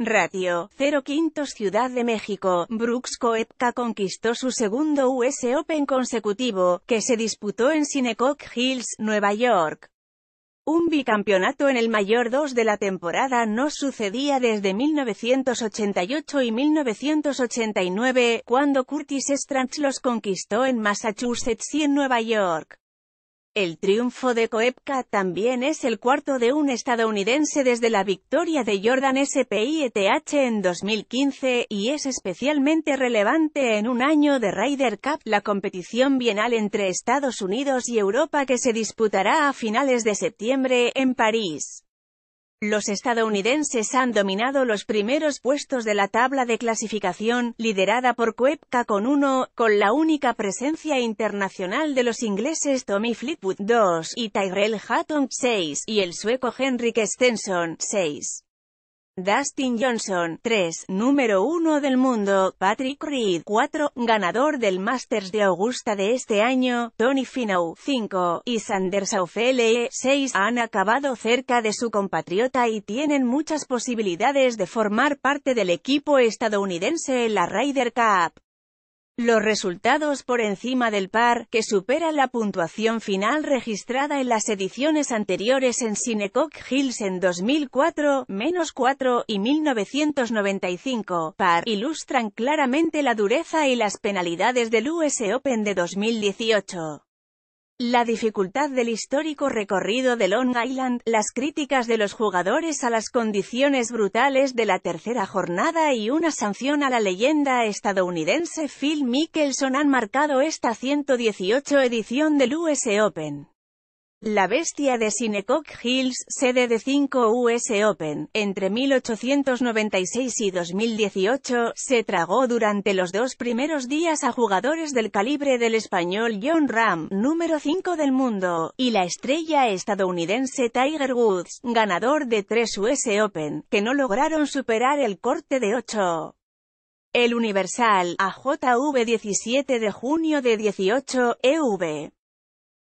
Ratio 0 quintos Ciudad de México, Brooks Koepka conquistó su segundo US Open consecutivo, que se disputó en Sinecock Hills, Nueva York. Un bicampeonato en el mayor 2 de la temporada no sucedía desde 1988 y 1989, cuando Curtis Strange los conquistó en Massachusetts y en Nueva York. El triunfo de Koepka también es el cuarto de un estadounidense desde la victoria de Jordan SPIETH en 2015, y es especialmente relevante en un año de Ryder Cup, la competición bienal entre Estados Unidos y Europa que se disputará a finales de septiembre, en París. Los estadounidenses han dominado los primeros puestos de la tabla de clasificación, liderada por Kuepka con 1, con la única presencia internacional de los ingleses Tommy Fleetwood 2 y Tyrell Hatton 6, y el sueco Henrik Stenson 6. Dustin Johnson, 3, número 1 del mundo, Patrick Reed, 4, ganador del Masters de Augusta de este año, Tony Finau, 5, y Sanders Saufele, 6, han acabado cerca de su compatriota y tienen muchas posibilidades de formar parte del equipo estadounidense en la Ryder Cup. Los resultados por encima del par, que supera la puntuación final registrada en las ediciones anteriores en Cinecock Hills en 2004, menos 4, y 1995, par, ilustran claramente la dureza y las penalidades del US Open de 2018. La dificultad del histórico recorrido de Long Island, las críticas de los jugadores a las condiciones brutales de la tercera jornada y una sanción a la leyenda estadounidense Phil Mickelson han marcado esta 118 edición del US Open. La bestia de Sinecock Hills, sede de 5 US Open, entre 1896 y 2018, se tragó durante los dos primeros días a jugadores del calibre del español John Ram, número 5 del mundo, y la estrella estadounidense Tiger Woods, ganador de 3 US Open, que no lograron superar el corte de 8. El Universal, AJV 17 de junio de 18, EV.